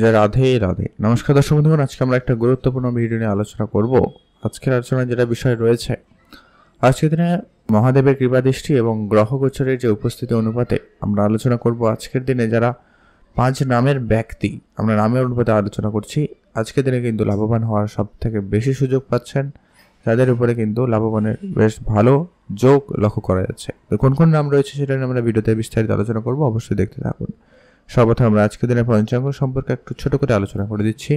যে রাধে রাধে নমস্কার দর্শক বন্ধুগণ আজকে আমরা একটা গুরুত্বপূর্ণ ভিডিও নিয়ে আলোচনা করব আজকের আলোচনায় যেটা বিষয় রয়েছে আজকের দিনে মহাদেবের কৃপাদৃষ্টি এবং গ্রহ গোচরের যে উপস্থিতি অনুপাতে আমরা আলোচনা করব আজকের দিনে যারা পাঁচ নামের ব্যক্তি আমরা নামের অনুপাতে আলোচনা করছি আজকের দিনে কিন্তু লাভবান হওয়ার সব থেকে বেশি সুযোগ পাচ্ছেন তাদের উপরে কিন্তু লাভবানের বেশ ভালো যোগ লক্ষ্য করা যাচ্ছে কোন কোন নাম রয়েছে সেটা নিয়ে আমরা ভিডিওতে বিস্তারিত আলোচনা করব অবশ্যই দেখতে থাকুন সর্বপ্রথম আমরা আজকের দিনের পঞ্চাঙ্গ সম্পর্কে একটু ছোট করে আলোচনা করে দিচ্ছি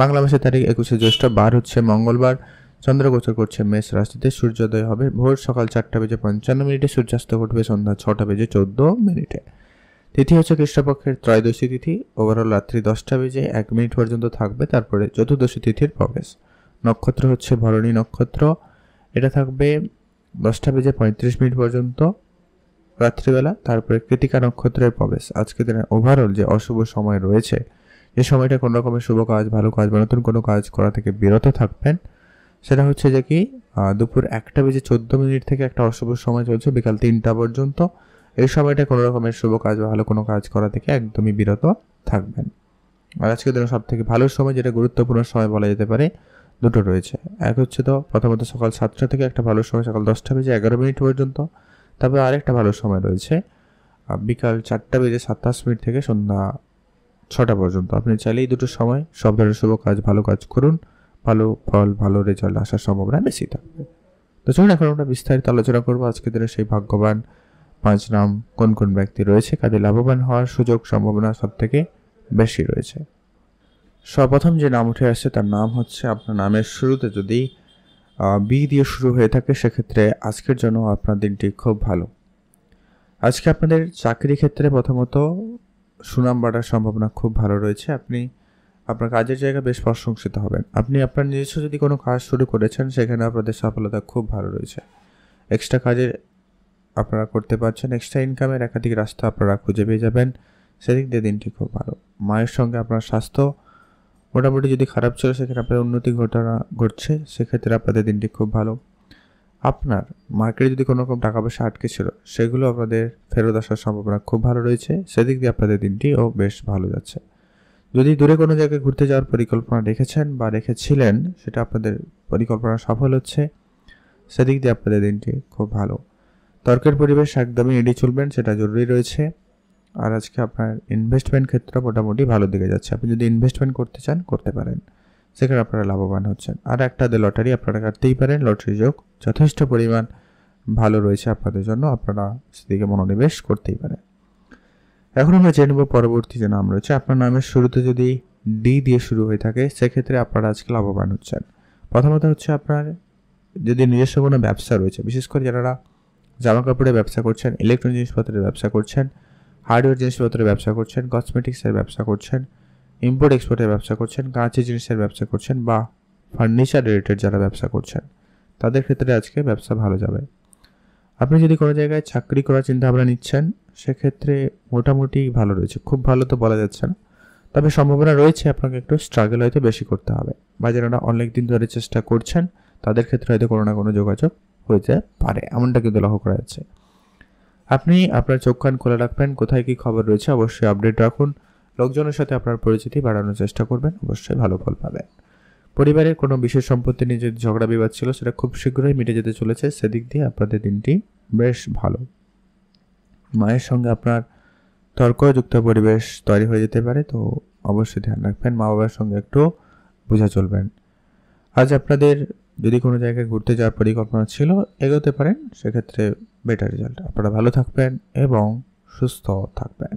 বাংলা মাসের তারিখ একুশে জ্যৈষ্ঠ বার হচ্ছে মঙ্গলবার চন্দ্রগোচর করছে মেষ রাশিতে সূর্যোদয় হবে ভোর সকাল চারটা বেজে পঞ্চান্ন মিনিটে সূর্যাস্ত ঘটবে সন্ধ্যা ছটা বেজে চোদ্দ মিনিটে তিথি হচ্ছে কৃষ্ণপক্ষের ত্রয়োদশী তিথি ওভারঅল রাত্রি দশটা বেজে এক মিনিট পর্যন্ত থাকবে তারপরে চতুর্দশী তিথির প্রবেশ নক্ষত্র হচ্ছে ভরণী নক্ষত্র এটা থাকবে দশটা বেজে পঁয়ত্রিশ মিনিট পর্যন্ত রাত্রিবেলা তারপরে কৃতিকা নক্ষত্রের প্রবেশ আজকে দিনে ওভারঅল যে অশুভ সময় রয়েছে যে সময়টা কোনো রকমের শুভ কাজ ভালো কাজ বা নতুন কোনো কাজ করা থেকে বিরত থাকবেন সেটা হচ্ছে যে কি দুপুর একটা বেজে চোদ্দো মিনিট থেকে একটা অশুভ সময় চলছে বিকাল তিনটা পর্যন্ত এই সময়টা কোনো রকমের শুভ কাজ বা ভালো কোনো কাজ করা থেকে একদমই বিরত থাকবেন আর আজকের দিনে সব থেকে ভালো সময় যেটা গুরুত্বপূর্ণ সময় বলা যেতে পারে দুটো রয়েছে এক হচ্ছে তো প্রথমত সকাল সাতটা থেকে একটা ভালো সময় সকাল দশটা বেজে এগারো মিনিট পর্যন্ত তবে আরেকটা ভালো সময় রয়েছে বিকাল চারটা বেজে সাতাশ মিনিট থেকে সন্ধ্যা ছটা পর্যন্ত আপনি চাইলে এই দুটো সময় সব ধরনের শুভ কাজ ভালো কাজ করুন ভালো ফল ভালো রেজাল্ট আসার সম্ভাবনা বেশি থাকবে তো চলুন এখন আমরা বিস্তারিত আলোচনা করবো আজকের দিনে সেই ভাগ্যবান পাঁচ নাম কোন কোন ব্যক্তি রয়েছে কাদের লাভবান হওয়ার সুযোগ সম্ভাবনা সব থেকে বেশি রয়েছে সর্বপ্রথম যে নাম উঠে আসছে তার নাম হচ্ছে আপনার নামের শুরুতে যদি বি দিয়ে শুরু হয়ে থাকে সেক্ষেত্রে আজকের জন্য আপনার দিনটি খুব ভালো আজকে আপনাদের চাকরি ক্ষেত্রে প্রথমত সুনাম বাড়ার সম্ভাবনা খুব ভালো রয়েছে আপনি আপনার কাজের জায়গা বেশ প্রশংসিত হবেন আপনি আপনার নিজস্ব যদি কোনো কাজ শুরু করেছেন সেখানে আপনাদের সফলতা খুব ভালো রয়েছে এক্সট্রা কাজের আপনারা করতে পারছেন এক্সট্রা ইনকামের একাধিক রাস্তা আপনারা খুঁজে পেয়ে যাবেন সেদিক দিয়ে দিনটি খুব ভালো মায়ের সঙ্গে আপনার স্বাস্থ্য মোটামুটি যদি খারাপ ছিল সেক্ষেত্রে আপনার উন্নতি ঘটনা ঘটছে সেক্ষেত্রে আপনাদের দিনটি খুব ভালো আপনার মার্কেটে যদি কোনো রকম টাকা পয়সা আটকে ছিল সেগুলো আপনাদের ফেরত আসার সম্ভাবনা খুব ভালো রয়েছে সেদিক দিয়ে আপনাদের দিনটিও বেশ ভালো যাচ্ছে যদি দূরে কোনো জায়গায় ঘুরতে যাওয়ার পরিকল্পনা রেখেছেন বা রেখেছিলেন সেটা আপনাদের পরিকল্পনা সফল হচ্ছে সেদিক দিয়ে আপনাদের দিনটি খুব ভালো তর্কের পরিবেশ একদমই এড়িয়ে চলবেন সেটা জরুরি রয়েছে আর আজকে আপনার ইনভেস্টমেন্ট ক্ষেত্র মোটামুটি ভালো দিকে যাচ্ছে আপনি যদি ইনভেস্টমেন্ট করতে চান করতে পারেন সেখানে আপনারা লাভবান হচ্ছেন আর একটা লটারি আপনারা কাটতেই পারেন লটারি যোগ যথেষ্ট পরিমাণ ভালো রয়েছে আপনাদের জন্য আপনারা সেদিকে মনোনিবেশ করতেই পারেন এখন আমরা জেনে নেব পরবর্তী যে নাম রয়েছে আপনার নামের শুরুতে যদি ডি দিয়ে শুরু হয়ে থাকে সেক্ষেত্রে আপনারা আজকে লাভবান হচ্ছেন প্রথমত হচ্ছে আপনার যদি নিজস্ব কোনো ব্যবসা রয়েছে বিশেষ করে যারা জামা কাপড়ের ব্যবসা করছেন ইলেকট্রনিক জিনিসপত্রের ব্যবসা করছেন হার্ডওয়্যার জিনিসপত্রের ব্যবসা করছেন কসমেটিক্সের ব্যবসা করছেন ইম্পোর্ট এক্সপোর্টের ব্যবসা করছেন কাঁচি জিনিসের ব্যবসা করছেন বা ফার্নিচার রিলেটেড যারা ব্যবসা করছেন তাদের ক্ষেত্রে আজকে ব্যবসা ভালো যাবে আপনি যদি কোনো জায়গায় চাকরি করার চিন্তাভাবনা নিচ্ছেন সেক্ষেত্রে মোটামুটি ভালো রয়েছে খুব ভালো তো বলা যাচ্ছে না তবে সম্ভাবনা রয়েছে আপনাকে একটু স্ট্রাগল হয়তো বেশি করতে হবে বা যারা অনেক দিন ধরে চেষ্টা করছেন তাদের ক্ষেত্রে হয়তো কোনো না কোনো যোগাযোগ হয়ে যেতে পারে এমনটা কিন্তু লক্ষ্য করা যাচ্ছে আপনি আপনার চোখ কান খোলা রাখবেন কোথায় কি খবর রয়েছে অবশ্যই আপডেট রাখুন লোকজনের সাথে আপনার পরিচিতি বাড়ানোর চেষ্টা করবেন অবশ্যই ভালো ফল পাবেন পরিবারের কোনো বিশেষ সম্পত্তি নিয়ে যে ঝগড়া বিবাদ ছিল সেটা খুব শীঘ্রই মিটে যেতে চলেছে সেদিক দিয়ে আপনাদের দিনটি বেশ ভালো মায়ের সঙ্গে আপনার তর্কযুক্ত পরিবেশ তৈরি হয়ে যেতে পারে তো অবশ্যই ধ্যান রাখবেন মা বাবার সঙ্গে একটু বোঝা চলবেন আজ আপনাদের যদি কোনো জায়গায় ঘুরতে যাওয়ার পরিকল্পনা ছিল এগোতে পারেন সেক্ষেত্রে বেটার রেজাল্ট আপনারা ভালো থাকবেন এবং সুস্থ থাকবেন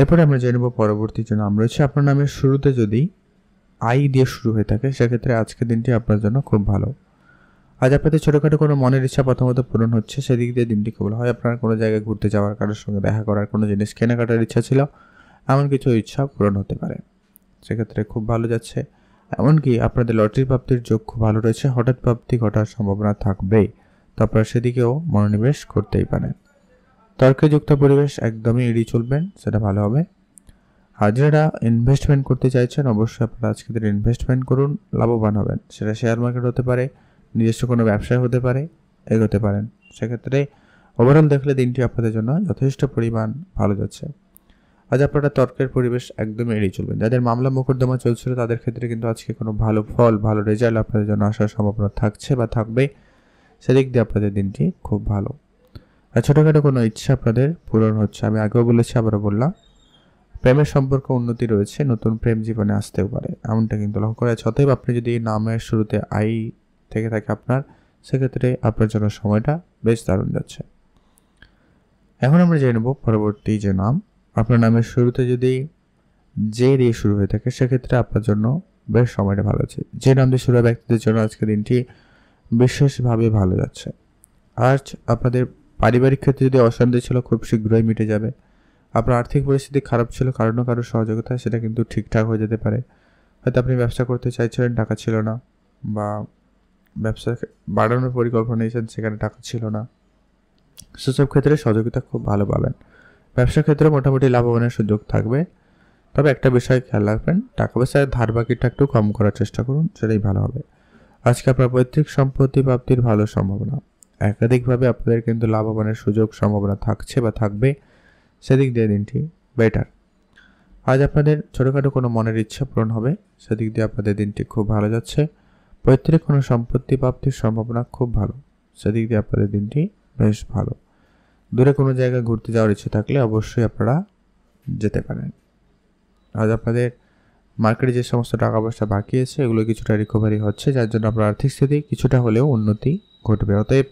এরপরে আমরা জেনে পরবর্তী যে নাম রয়েছে আপনার নামের শুরুতে যদি আই দিয়ে শুরু হয়ে থাকে সেক্ষেত্রে আজকের দিনটি আপনার জন্য খুব ভালো আজ আপনাদের ছোটোখাটো কোনো মনের ইচ্ছা প্রথমত পূরণ হচ্ছে সেদিক দিয়ে দিনটি খুব ভালো হয় আপনার কোনো জায়গায় ঘুরতে যাওয়ার কারোর সঙ্গে দেখা করার কোনো জিনিস কেনাকাটার ইচ্ছা ছিল এমন কিছু ইচ্ছা পূরণ হতে পারে সেক্ষেত্রে খুব ভালো যাচ্ছে এমনকি আপনাদের লটারি প্রাপ্তির যোগ খুব ভালো রয়েছে হঠাৎ প্রাপ্তি ঘটার সম্ভাবনা থাকবেই তারপর সেদিকেও মনোনিবেশ করতেই পারেন তর্কযুক্ত পরিবেশ একদমই এড়িয়ে চলবেন সেটা ভালো হবে আর যারা ইনভেস্টমেন্ট করতে চাইছেন অবশ্যই আপনারা আজকে দিন ইনভেস্টমেন্ট করুন লাভবান হবেন সেটা শেয়ার মার্কেট হতে পারে নিজস্ব কোনো ব্যবসা হতে পারে এগোতে পারেন সেক্ষেত্রে ওভারঅল দেখলে দিনটি আপনাদের জন্য যথেষ্ট পরিমাণ ভালো যাচ্ছে আজ আপনারা তর্কের পরিবেশ একদমই এড়িয়ে চলবেন যাদের মামলা মোকদ্দমা চলছিল তাদের ক্ষেত্রে কিন্তু আজকে কোনো ভালো ফল ভালো রেজাল্ট আপনাদের জন্য আসার সম্ভাবনা থাকছে বা থাকবে সেদিক দিয়ে আপনাদের দিনটি খুব ভালো আর ছোটোখাটো কোনো ইচ্ছা আপনাদের পূরণ হচ্ছে আমি আগেও বলেছি আবারও বললাম প্রেমের সম্পর্ক উন্নতি রয়েছে নতুন প্রেম জীবনে আসতেও পারে এমনটা কিন্তু লক্ষ্য করা যাচ্ছে অতএব আপনি যদি নামের শুরুতে আই থেকে থাকে আপনার সেক্ষেত্রে আপনার জন্য সময়টা বেশ দারুণ যাচ্ছে এখন আমরা জেনে নেব পরবর্তী যে নাম আপনার নামের শুরুতে যদি যে দিয়ে শুরু হয়ে থাকে সেক্ষেত্রে আপনার জন্য বেশ সময়টা ভালো আছে যে নাম দিয়ে শুরু হয় ব্যক্তিদের জন্য আজকের দিনটি বিশেষভাবে ভালো যাচ্ছে আজ আপনাদের পারিবারিক ক্ষেত্রে যদি অশান্তি ছিল খুব শীঘ্রই মিটে যাবে আপনার আর্থিক পরিস্থিতি খারাপ ছিল কারো না কারোর সহযোগিতা সেটা কিন্তু ঠিকঠাক হয়ে যেতে পারে হয়তো আপনি ব্যবসা করতে চাইছিলেন টাকা ছিল না বা ব্যবসা বাড়ানোর পরিকল্পনা নিয়েছেন সেখানে টাকা ছিল না সেসব ক্ষেত্রে সহযোগিতা খুব ভালো পাবেন ব্যবসা ক্ষেত্রে মোটামুটি লাভবানের সুযোগ থাকবে তবে একটা বিষয় খেয়াল রাখবেন টাকা পয়সার ধার বাকিটা একটু কম করার চেষ্টা করুন সেটাই ভালো হবে আজকে আপনার পৈতৃক সম্পত্তি প্রাপ্তির ভালো সম্ভাবনা একাধিকভাবে আপনাদের কিন্তু লাভবানের সুযোগ সম্ভাবনা থাকছে বা থাকবে সেদিক দিয়ে দিনটি বেটার আজ আপনাদের ছোটোখাটো কোনো মনের ইচ্ছা পূরণ হবে সেদিক দিয়ে আপনাদের দিনটি খুব ভালো যাচ্ছে পৈতৃক কোনো সম্পত্তি প্রাপ্তির সম্ভাবনা খুব ভালো সেদিক দিয়ে আপনাদের দিনটি বেশ ভালো দূরে কোনো জায়গায় ঘুরতে যাওয়ার ইচ্ছে থাকলে অবশ্যই আপনারা যেতে পারেন আজ আপনাদের মার্কেটে যে সমস্ত টাকা পয়সা বাকি আছে এগুলো কিছুটা রিকভারি হচ্ছে যার জন্য আপনার আর্থিক স্থিতি কিছুটা হলেও উন্নতি ঘটবে অতএব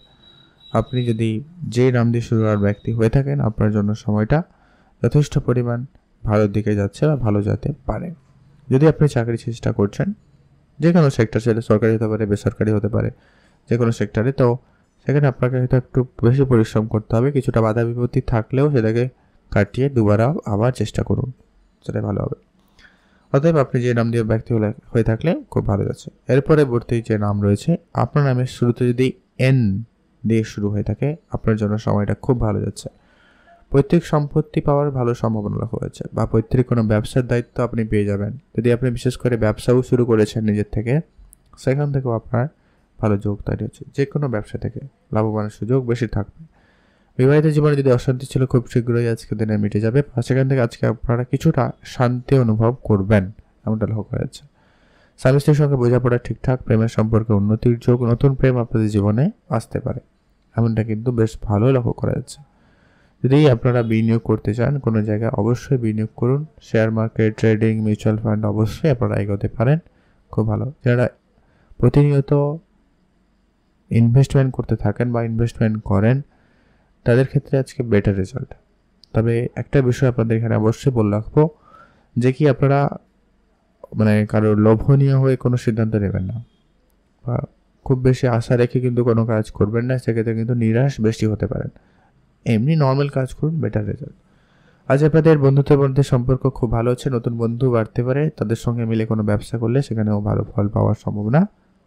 আপনি যদি যে নাম দিয়ে শুরু হওয়ার ব্যক্তি হয়ে থাকেন আপনার জন্য সময়টা যথেষ্ট পরিমাণ ভালোর দিকে যাচ্ছে বা ভালো যেতে পারে যদি আপনি চাকরির চেষ্টা করছেন যে কোনো সেক্টর সেটা সরকারি হতে পারে বেসরকারি হতে পারে যে কোনো সেক্টরে তো সেখানে আপনাকে হয়তো একটু বেশি পরিশ্রম করতে হবে কিছুটা বাধা বিপত্তি থাকলেও সেটাকে কাটিয়ে দুবার আবার চেষ্টা করুন সেটাই ভালো হবে অতএব আপনি যে নাম দিয়ে ব্যক্তি হয়ে থাকলে খুব ভালো যাচ্ছে এরপরে বর্তী যে নাম রয়েছে আপনার নামের শুরুতে যদি এন দিয়ে শুরু হয়ে থাকে আপনার জন্য সময়টা খুব ভালো যাচ্ছে পৈতৃক সম্পত্তি পাওয়ার ভালো সম্ভাবনা রাখা হয়েছে বা পৈতৃক কোনো ব্যবসার দায়িত্ব আপনি পেয়ে যাবেন যদি আপনি বিশেষ করে ব্যবসাও শুরু করেছেন নিজের থেকে সেখান থেকেও আপনার ভালো যোগ তৈরি হচ্ছে যে কোনো ব্যবসা থেকে লাভবানের সুযোগ বেশি থাকবে বিবাহিত জীবনে যদি অশান্তি ছিল খুব শীঘ্রই আজকে দিনে মিটে যাবে সেখান থেকে আজকে আপনারা কিছুটা শান্তি অনুভব করবেন এমনটা লক্ষ্য হয়েছে স্বামী স্ত্রীর সঙ্গে বোঝাপড়া ঠিকঠাক প্রেমের সম্পর্কে উন্নতির যোগ নতুন প্রেম আপনাদের জীবনে আসতে পারে এমনটা কিন্তু বেশ ভালো লক্ষ্য করা যাচ্ছে যদি আপনারা বিনিয়োগ করতে চান কোনো জায়গায় অবশ্যই বিনিয়োগ করুন share market trading mutual fund অবশ্যই আপনারা এগোতে পারেন খুব ভালো যারা প্রতিনিয়ত ইনভেস্টমেন্ট করতে থাকেন বা ইনভেস্টমেন্ট করেন তাদের ক্ষেত্রে আজকে বেটার রেজাল্ট তবে একটা বিষয় আপনাদের এখানে অবশ্যই বলে রাখবো যে কি আপনারা মানে কারো লোভনীয় হয়ে কোনো সিদ্ধান্ত নেবেন না বা খুব বেশি আশা রেখে কিন্তু কোনো কাজ করবেন না সেক্ষেত্রে কিন্তু নিরাশ বেশি হতে পারেন এমনি নর্মাল কাজ করুন বেটার রেজাল্ট আজ আপনাদের বন্ধুত্বের মধ্যে সম্পর্ক খুব ভালো হচ্ছে নতুন বন্ধু বাড়তে পারে তাদের সঙ্গে মিলে কোনো ব্যবসা করলে সেখানেও ভালো ফল পাওয়ার সম্ভাবনা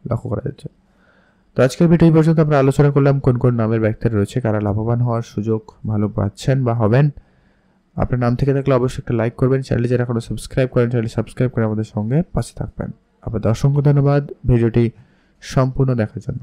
লক্ষ্য করা যাচ্ছে তো আজকের ভিডিও এই পর্যন্ত আমরা আলোচনা করলাম কোন কোন নামের ব্যক্তিরা রয়েছে কারা লাভবান হওয়ার সুযোগ ভালো পাচ্ছেন বা হবেন আপনার নাম থেকে থাকলে অবশ্যই একটা লাইক করবেন চ্যানেলে যারা এখনও সাবস্ক্রাইব করেন চ্যানেলে সাবস্ক্রাইব করে আমাদের সঙ্গে পাশে থাকবেন আপনাদের অসংখ্য ধন্যবাদ ভিডিওটি সম্পূর্ণ দেখার জন্য